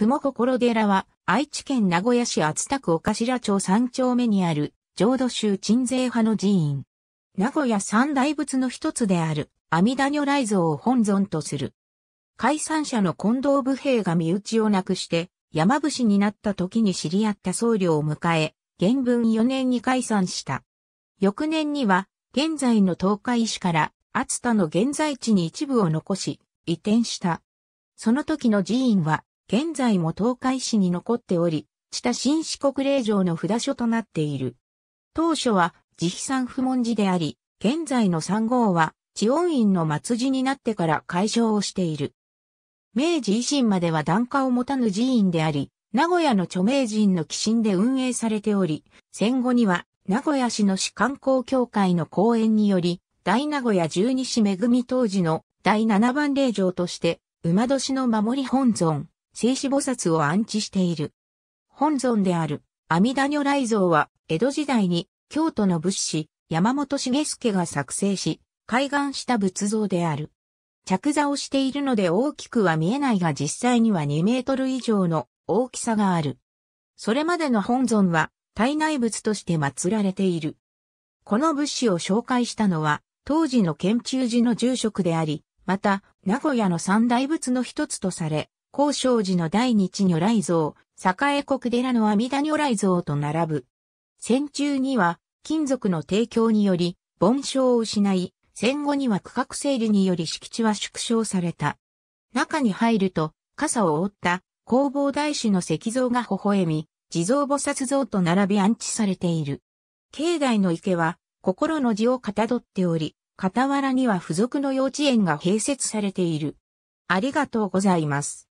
雲心寺は、愛知県名古屋市厚田区岡頭町3丁目にある、浄土宗鎮西派の寺院。名古屋三大仏の一つである、阿弥陀如来像を本尊とする。解散者の近藤武兵が身内を亡くして、山伏になった時に知り合った僧侶を迎え、元文4年に解散した。翌年には、現在の東海市から厚田の現在地に一部を残し、移転した。その時の寺院は、現在も東海市に残っており、下新四国霊場の札所となっている。当初は慈悲山不問寺であり、現在の三号は、地恩院の末寺になってから解消をしている。明治維新までは檀家を持たぬ寺院であり、名古屋の著名人の寄進で運営されており、戦後には名古屋市の市観光協会の講演により、大名古屋十二市恵み当時の第七番霊場として、馬年の守り本尊、聖子菩薩を安置している。本尊である阿弥陀如来像は江戸時代に京都の仏師山本茂助が作成し、開眼した仏像である。着座をしているので大きくは見えないが実際には2メートル以上の大きさがある。それまでの本尊は体内仏として祀られている。この仏師を紹介したのは当時の県中寺の住職であり、また名古屋の三大仏の一つとされ、高生寺の第日如来像、栄国寺の阿弥陀如来像と並ぶ。戦中には、金属の提供により、盆床を失い、戦後には区画整理により敷地は縮小された。中に入ると、傘を覆った弘法大師の石像が微笑み、地蔵菩薩像と並び安置されている。境内の池は、心の字をかたどっており、傍らには付属の幼稚園が併設されている。ありがとうございます。